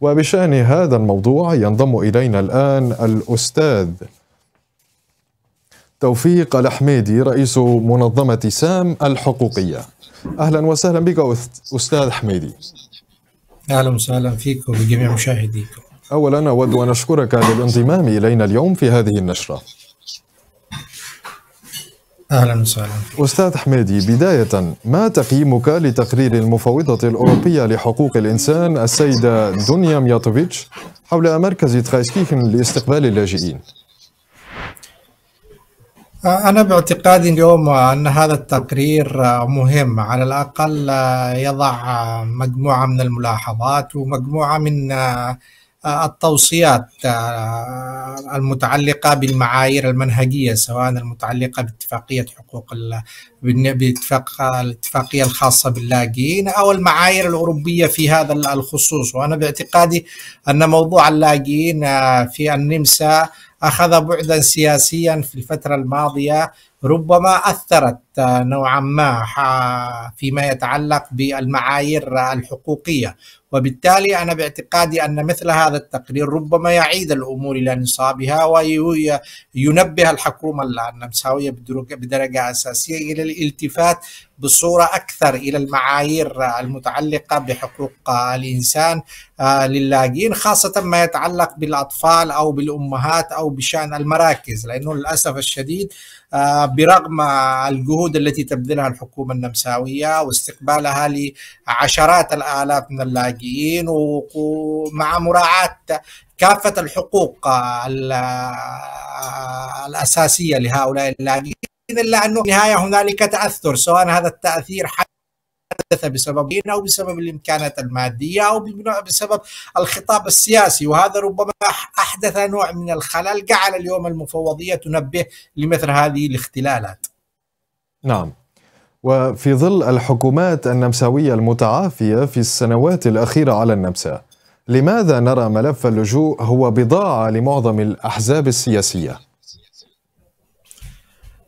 وبشأن هذا الموضوع ينضم إلينا الآن الأستاذ توفيق الحميدي رئيس منظمة سام الحقوقية أهلا وسهلا بك أستاذ حميدي أهلا وسهلا فيك وبجميع مشاهديكم أولا أود أن أشكرك للانضمام إلينا اليوم في هذه النشرة اهلا وسهلا استاذ حميدي بدايه ما تقييمك لتقرير المفوضه الاوروبيه لحقوق الانسان السيده دنيا مياتوفيتش حول مركز تخايسكيخن لاستقبال اللاجئين؟ أنا باعتقادي اليوم أن هذا التقرير مهم على الأقل يضع مجموعة من الملاحظات ومجموعة من التوصيات آه، المتعلقة بالمعايير المنهجية سواء المتعلقة باتفاقية حقوق باتفاق الاتفاقية الخاصة باللاجئين أو المعايير الأوروبية في هذا الخصوص وأنا باعتقادي أن موضوع اللاجئين آه، في النمسا أخذ بعدا سياسيا في الفترة الماضية ربما أثرت آه، نوعا ما فيما يتعلق بالمعايير الحقوقية وبالتالي أنا باعتقادي أن مثل هذا التقرير ربما يعيد الأمور إلى نصابها وينبه الحكومة النمساوية بدرجة أساسية إلى الالتفات بصورة أكثر إلى المعايير المتعلقة بحقوق الإنسان آه، للاجئين خاصة ما يتعلق بالأطفال أو بالأمهات أو بشأن المراكز لأنه للأسف الشديد آه، برغم الجهود التي تبذلها الحكومة النمساوية واستقبالها لعشرات الآلاف من اللاجئين حقيقيين ومع مراعاة كافة الحقوق الأساسية لهؤلاء اللاجئين إلا أنه في النهاية هنالك تأثر سواء هذا التأثير حدث بسبب أو بسبب الإمكانات المادية أو بسبب الخطاب السياسي وهذا ربما أحدث نوع من الخلل جعل اليوم المفوضية تنبه لمثل هذه الاختلالات نعم وفي ظل الحكومات النمساوية المتعافية في السنوات الأخيرة على النمسا لماذا نرى ملف اللجوء هو بضاعة لمعظم الأحزاب السياسية؟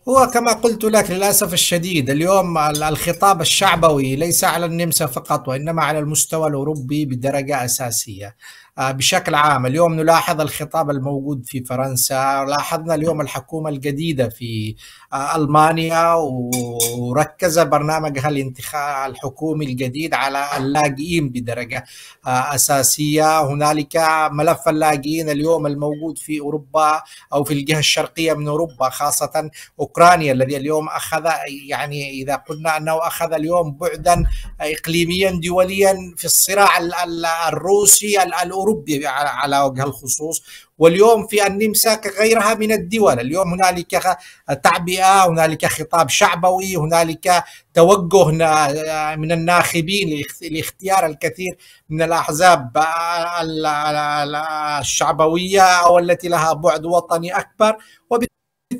هو كما قلت لك للأسف الشديد اليوم الخطاب الشعبوي ليس على النمسا فقط وإنما على المستوى الأوروبي بدرجة أساسية آه، بشكل عام اليوم نلاحظ الخطاب الموجود في فرنسا لاحظنا اليوم الحكومة الجديدة في آه، ألمانيا وركز برنامجها الانتخاب الحكومي الجديد على اللاجئين بدرجة آه، أساسية هنالك ملف اللاجئين اليوم الموجود في أوروبا أو في الجهة الشرقية من أوروبا خاصة أوكرانيا الذي اليوم أخذ يعني إذا قلنا أنه أخذ اليوم بعدا إقليميا دوليا في الصراع الروسي الأوروبي أوروبية على وجه الخصوص واليوم في النمسا كغيرها من الدول اليوم هنالك تعبئة هنالك خطاب شعبوي هنالك توجه من الناخبين لاختيار الكثير من الأحزاب الشعبوية أو التي لها بعد وطني أكبر وبالتالي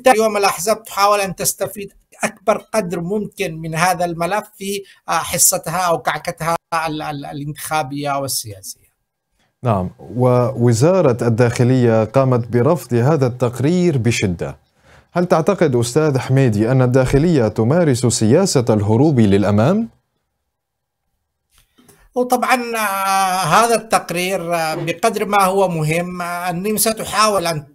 اليوم الأحزاب تحاول أن تستفيد اكبر قدر ممكن من هذا الملف في حصتها او كعكتها الانتخابيه والسياسيه نعم ووزارة الداخلية قامت برفض هذا التقرير بشدة هل تعتقد أستاذ حميدي أن الداخلية تمارس سياسة الهروب للأمام؟ وطبعا آه، هذا التقرير آه، بقدر ما هو مهم النمسا آه، تحاول ان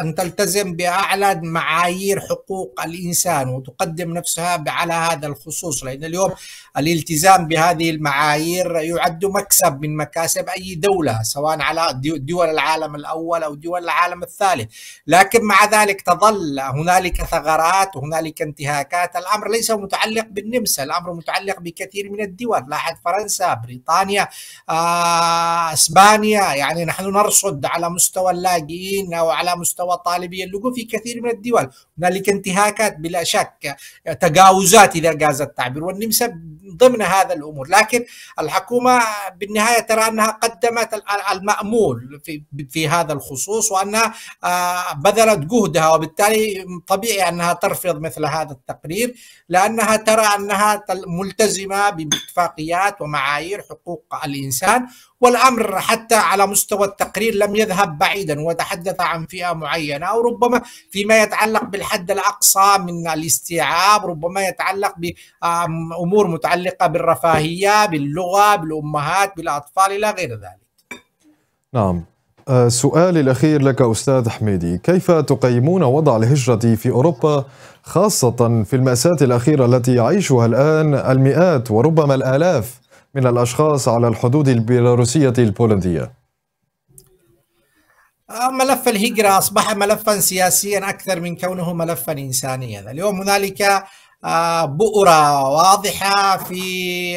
ان تلتزم باعلى معايير حقوق الانسان وتقدم نفسها على هذا الخصوص لان اليوم الالتزام بهذه المعايير يعد مكسب من مكاسب اي دوله سواء على دول العالم الاول او دول العالم الثالث لكن مع ذلك تظل هنالك ثغرات وهنالك انتهاكات الامر ليس متعلق بالنمسا الامر متعلق بكثير من الدول الدول لاحظ فرنسا بريطانيا آه، اسبانيا يعني نحن نرصد على مستوى اللاجئين او على مستوى طالبي اللجوء في كثير من الدول هنالك انتهاكات بلا شك تجاوزات اذا جاز التعبير والنمسا ضمن هذا الامور لكن الحكومه بالنهايه ترى انها قدمت المامول في في هذا الخصوص وانها آه، بذلت جهدها وبالتالي طبيعي انها ترفض مثل هذا التقرير لانها ترى انها ملتزمه باتفاق اتفاقيات ومعايير حقوق الانسان والامر حتى على مستوى التقرير لم يذهب بعيدا وتحدث عن فئه معينه او ربما فيما يتعلق بالحد الاقصى من الاستيعاب ربما يتعلق بامور متعلقه بالرفاهيه باللغه بالامهات بالاطفال الى غير ذلك. نعم سؤالي الأخير لك أستاذ حميدي كيف تقيمون وضع الهجرة في أوروبا خاصة في المأساة الأخيرة التي يعيشها الآن المئات وربما الآلاف من الأشخاص على الحدود البيلاروسية البولندية آه، ملف الهجرة أصبح ملفا سياسيا أكثر من كونه ملفا إنسانيا اليوم هنالك آه، بؤرة واضحة في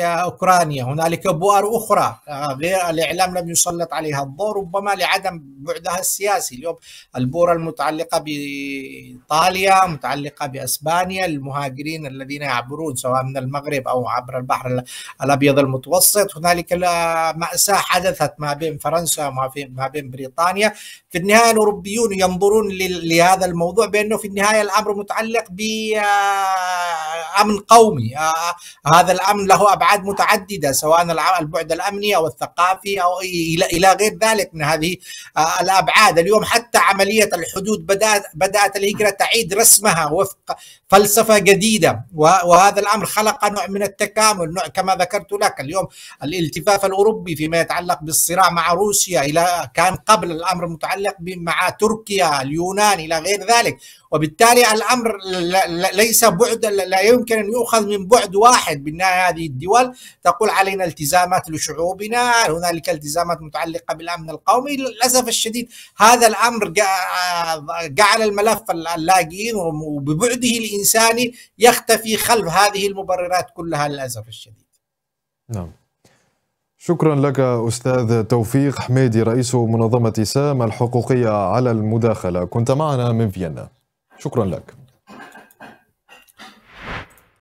آه، أوكرانيا هنالك بؤر أخرى آه، غير الإعلام لم يسلط عليها الضوء ربما لعدم بعدها السياسي اليوم البؤرة المتعلقة بإيطاليا متعلقة بأسبانيا المهاجرين الذين يعبرون سواء من المغرب أو عبر البحر الأبيض المتوسط هنالك مأساة حدثت ما بين فرنسا وما بين بريطانيا في النهاية الأوروبيون ينظرون لهذا الموضوع بأنه في النهاية الأمر متعلق ب امن قومي آه، آه، هذا الامن له ابعاد متعدده سواء البعد الامني او الثقافي او الى غير ذلك من هذه آه، الابعاد اليوم حتى عمليه الحدود بدات بدات الهجره تعيد رسمها وفق فلسفه جديده وهذا الامر خلق نوع من التكامل نوع كما ذكرت لك اليوم الالتفاف الاوروبي فيما يتعلق بالصراع مع روسيا الى كان قبل الامر متعلق مع تركيا اليونان الى غير ذلك وبالتالي الامر ليس بعد لا يمكن ان يؤخذ من بعد واحد بالنهايه هذه الدول تقول علينا التزامات لشعوبنا هنالك التزامات متعلقه بالامن القومي للاسف الشديد هذا الامر جعل الملف اللاجئين وببعده الانساني يختفي خلف هذه المبررات كلها للاسف الشديد. نعم. شكرا لك استاذ توفيق حميدي رئيس منظمه سام الحقوقيه على المداخله كنت معنا من فيينا شكرا لك